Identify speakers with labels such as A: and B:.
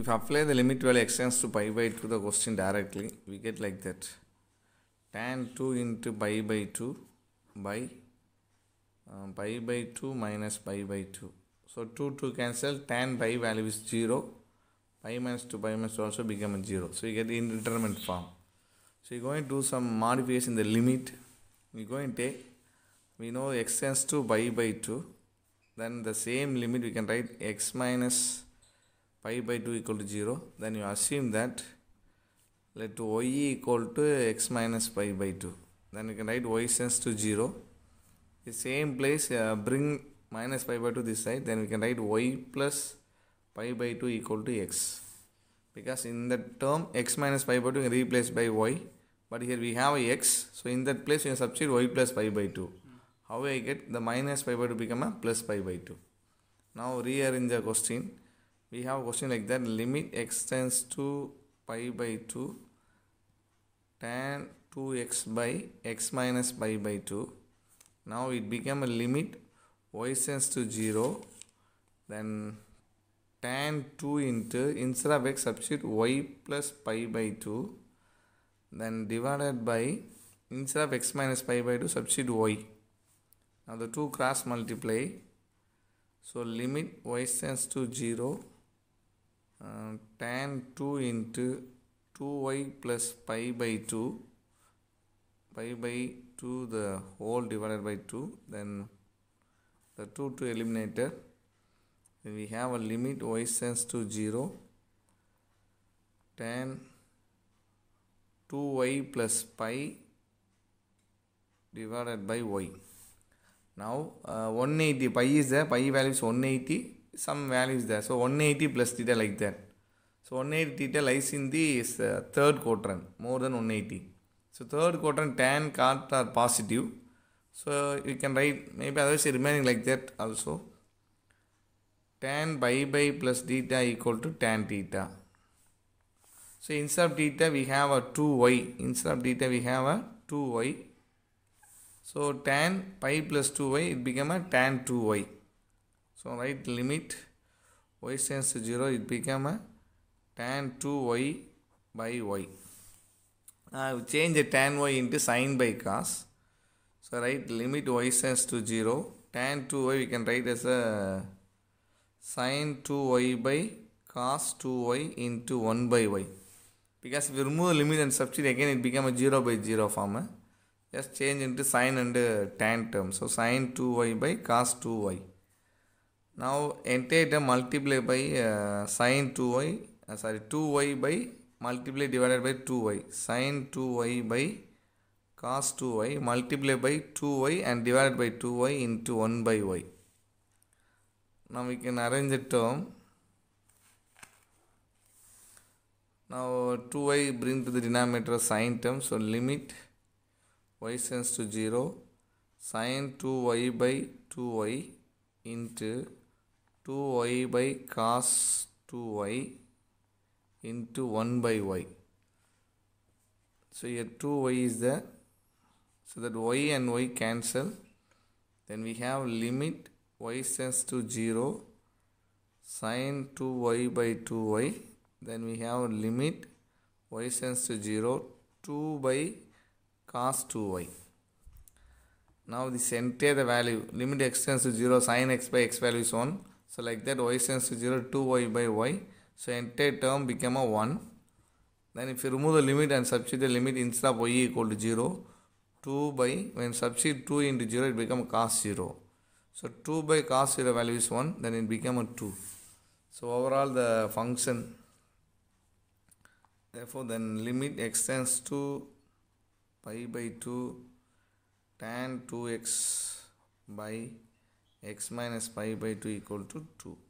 A: if apply the limit value extends to pi by 2 the question directly we get like that tan 2 into pi by 2 by um, pi by 2 minus pi by 2 so 2 2 cancel tan pi value is 0 pi minus 2 pi minus 2 also become 0 so you get the indeterminate form so you're going to do some modification in the limit we're going to take we know extends to pi by 2 then the same limit we can write x minus pi by 2 equal to 0 then you assume that let y equal to x minus pi by 2 then you can write y since to 0 the same place uh, bring minus pi by 2 this side then we can write y plus pi by 2 equal to x because in that term x minus pi by 2 can replace by y but here we have a x so in that place we can substitute y plus pi by 2 how I get the minus pi by 2 become a plus pi by 2 now rearrange the question we have a question like that limit x tends to pi by 2 tan 2x by x minus pi by 2 now it become a limit y tends to 0 then tan 2 into instead of x substitute y plus pi by 2 then divided by instead of x minus pi by 2 substitute y now the two cross multiply so limit y tends to 0 tan 2 into 2y plus pi by 2 pi by 2 the whole divided by 2 then the 2 to eliminator then we have a limit y tends to 0 tan 2y plus pi divided by y now uh, 180 pi is there pi value is 180 some values there. So 180 plus theta like that. So 180 theta lies in the uh, third quadrant, more than 180. So third quadrant tan cot are positive. So you can write maybe otherwise remaining like that also. Tan by by plus theta equal to tan theta. So instead of theta we have a 2y. Instead of theta we have a 2y. So tan pi plus 2y it become a tan 2y. So write limit y tends to 0 it become a tan 2y by y. Now change the tan y into sine by cos. So write limit y tends to 0 tan 2y we can write as a sine 2y by cos 2y into 1 by y. Because if you remove limit and substitute again it become a 0 by 0 form. Just change into sine and tan term. So sine 2y by cos 2y. Now entire term multiply by uh, sine 2y, uh, sorry 2y by multiply divided by 2y, sine 2y by cos 2y multiply by 2y and divided by 2y into 1 by y. Now we can arrange the term. Now 2y bring to the denominator sine term, so limit y tends to 0 sine 2y by 2y into 2y by cos 2y into 1 by y. So here 2y is there. So that y and y cancel. Then we have limit y tends to 0 sine 2y by 2y. Then we have limit y tends to 0 2 by cos 2y. Now this entire value limit x tends to 0 sine x by x value is 1 so like that y tends to 0, 2y by y. So entire term become a 1. Then if you remove the limit and substitute the limit instead of y equal to 0, 2 by, when substitute 2 into 0, it become cos 0. So 2 by cos 0 value is 1, then it become a 2. So overall the function, therefore then limit extends to pi by 2 tan 2x by x minus pi by 2 equal to 2